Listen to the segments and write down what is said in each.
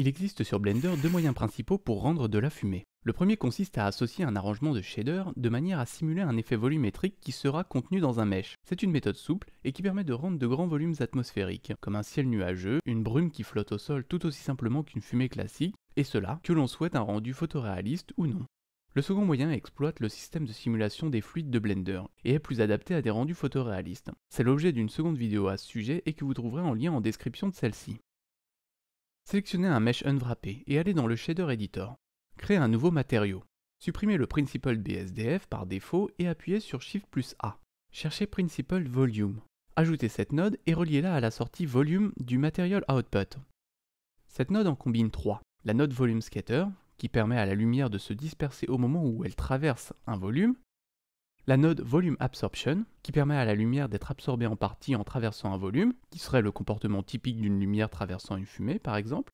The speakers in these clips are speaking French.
Il existe sur Blender deux moyens principaux pour rendre de la fumée. Le premier consiste à associer un arrangement de shader de manière à simuler un effet volumétrique qui sera contenu dans un mesh. C'est une méthode souple et qui permet de rendre de grands volumes atmosphériques, comme un ciel nuageux, une brume qui flotte au sol tout aussi simplement qu'une fumée classique, et cela que l'on souhaite un rendu photoréaliste ou non. Le second moyen exploite le système de simulation des fluides de Blender et est plus adapté à des rendus photoréalistes. C'est l'objet d'une seconde vidéo à ce sujet et que vous trouverez en lien en description de celle-ci. Sélectionnez un mesh unwrappé et allez dans le Shader Editor. Créez un nouveau matériau. Supprimez le Principal BSDF par défaut et appuyez sur Shift plus A. Cherchez Principal Volume. Ajoutez cette node et reliez-la à la sortie Volume du Material Output. Cette node en combine trois. La node Volume Scatter, qui permet à la lumière de se disperser au moment où elle traverse un volume, la node Volume Absorption, qui permet à la lumière d'être absorbée en partie en traversant un volume, qui serait le comportement typique d'une lumière traversant une fumée par exemple.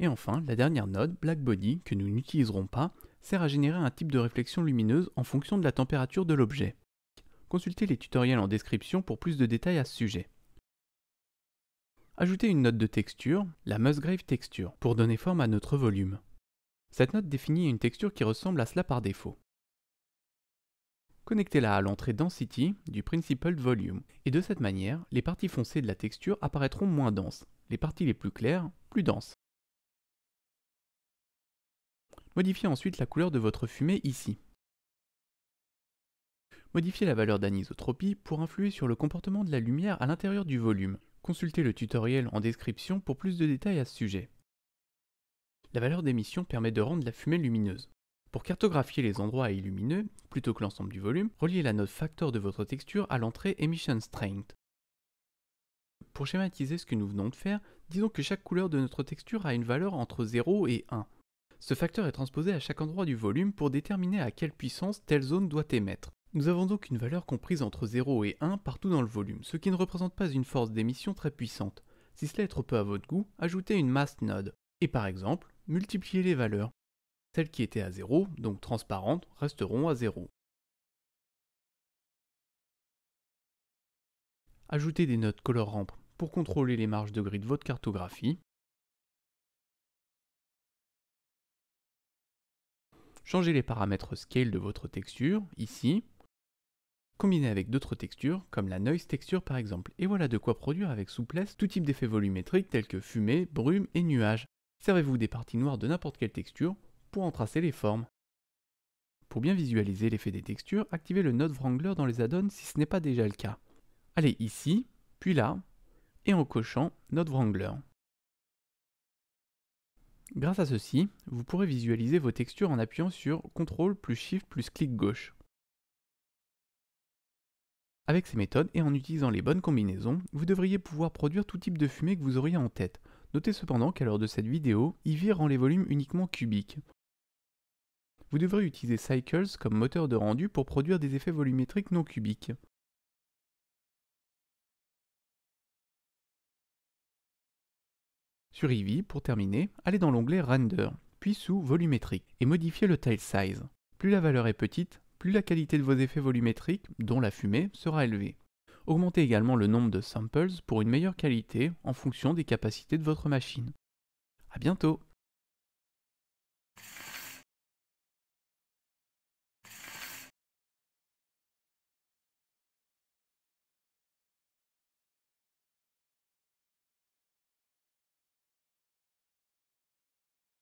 Et enfin, la dernière node, Blackbody, que nous n'utiliserons pas, sert à générer un type de réflexion lumineuse en fonction de la température de l'objet. Consultez les tutoriels en description pour plus de détails à ce sujet. Ajoutez une note de texture, la Musgrave Texture, pour donner forme à notre volume. Cette note définit une texture qui ressemble à cela par défaut. Connectez-la à l'entrée Density du principal Volume, et de cette manière, les parties foncées de la texture apparaîtront moins denses, les parties les plus claires, plus denses. Modifiez ensuite la couleur de votre fumée ici. Modifiez la valeur d'anisotropie pour influer sur le comportement de la lumière à l'intérieur du volume. Consultez le tutoriel en description pour plus de détails à ce sujet. La valeur d'émission permet de rendre la fumée lumineuse. Pour cartographier les endroits à illumineux, plutôt que l'ensemble du volume, reliez la note facteur de votre texture à l'entrée Emission Strength. Pour schématiser ce que nous venons de faire, disons que chaque couleur de notre texture a une valeur entre 0 et 1. Ce facteur est transposé à chaque endroit du volume pour déterminer à quelle puissance telle zone doit émettre. Nous avons donc une valeur comprise entre 0 et 1 partout dans le volume, ce qui ne représente pas une force d'émission très puissante. Si cela est trop peu à votre goût, ajoutez une mass node, et par exemple, multipliez les valeurs. Celles qui étaient à 0, donc transparentes, resteront à 0. Ajoutez des notes color ramp pour contrôler les marges de gris de votre cartographie. Changez les paramètres scale de votre texture, ici, Combinez avec d'autres textures, comme la noise texture par exemple. Et voilà de quoi produire avec souplesse tout type d'effets volumétriques tels que fumée, brume et nuages. Servez-vous des parties noires de n'importe quelle texture, pour en tracer les formes. Pour bien visualiser l'effet des textures, activez le node Wrangler dans les add-ons si ce n'est pas déjà le cas. Allez ici, puis là, et en cochant Node Wrangler. Grâce à ceci, vous pourrez visualiser vos textures en appuyant sur CTRL plus SHIFT plus clic gauche. Avec ces méthodes et en utilisant les bonnes combinaisons, vous devriez pouvoir produire tout type de fumée que vous auriez en tête. Notez cependant qu'à l'heure de cette vidéo, IV rend les volumes uniquement cubiques vous devrez utiliser Cycles comme moteur de rendu pour produire des effets volumétriques non cubiques. Sur Eevee, pour terminer, allez dans l'onglet Render, puis sous Volumétrique, et modifiez le Tile Size. Plus la valeur est petite, plus la qualité de vos effets volumétriques, dont la fumée, sera élevée. Augmentez également le nombre de samples pour une meilleure qualité en fonction des capacités de votre machine. A bientôt